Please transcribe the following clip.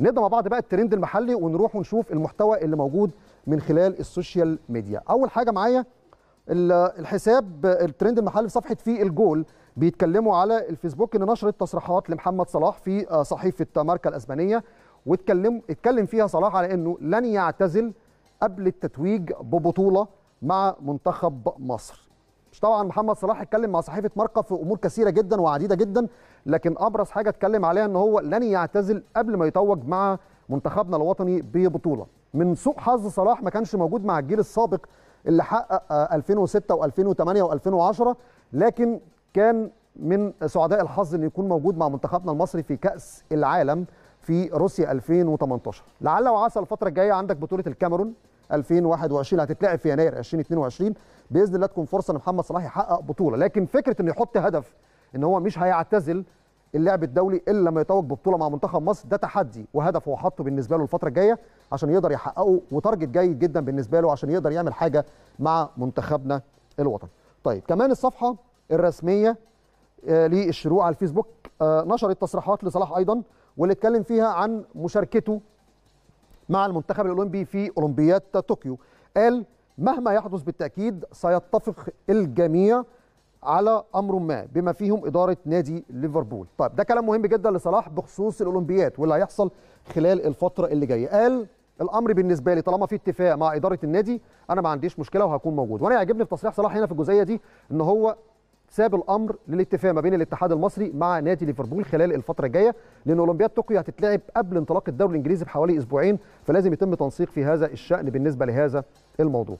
نبدا مع بعض بقى الترند المحلي ونروح ونشوف المحتوى اللي موجود من خلال السوشيال ميديا اول حاجه معايا الحساب الترند المحلي في صفحه في الجول بيتكلموا على الفيسبوك ان نشرت تصريحات لمحمد صلاح في آه، صحيفه ماركا الاسبانيه واتكلم اتكلم فيها صلاح على انه لن يعتزل قبل التتويج ببطوله مع منتخب مصر طبعا محمد صلاح اتكلم مع صحيفه مرقه في امور كثيره جدا وعديده جدا لكن ابرز حاجه اتكلم عليها ان هو لن يعتزل قبل ما يتوج مع منتخبنا الوطني ببطوله من سوء حظ صلاح ما كانش موجود مع الجيل السابق اللي حقق 2006 و2008 و2010 لكن كان من سعداء الحظ انه يكون موجود مع منتخبنا المصري في كاس العالم في روسيا 2018 لعل وعسى الفتره الجايه عندك بطوله الكاميرون 2021 هتتلعب في يناير 2022 باذن الله تكون فرصه لمحمد صلاح يحقق بطوله لكن فكره انه يحط هدف ان هو مش هيعتزل اللعب الدولي الا لما يتوج ببطوله مع منتخب مصر ده تحدي وهدف هو حاطه بالنسبه له الفتره الجايه عشان يقدر يحققه وتارجت جيد جدا بالنسبه له عشان يقدر يعمل حاجه مع منتخبنا الوطني. طيب كمان الصفحه الرسميه آه، للشروع على الفيسبوك آه، نشرت تصريحات لصلاح ايضا واللي اتكلم فيها عن مشاركته مع المنتخب الاولمبي في اولمبياد طوكيو قال مهما يحدث بالتأكيد سيتفق الجميع على أمر ما بما فيهم إدارة نادي ليفربول طيب ده كلام مهم جدا لصلاح بخصوص الأولمبياد واللي هيحصل خلال الفترة اللي جاية قال الامر بالنسبه لي طالما في اتفاق مع اداره النادي انا ما عنديش مشكله وهكون موجود وانا يعجبني في تصريح صلاح هنا في الجزئيه دي ان هو ساب الامر للاتفاق ما بين الاتحاد المصري مع نادي ليفربول خلال الفتره الجايه لان اولمبياد طوكيو هتتلعب قبل انطلاق الدوري الانجليزي بحوالي اسبوعين فلازم يتم تنسيق في هذا الشان بالنسبه لهذا الموضوع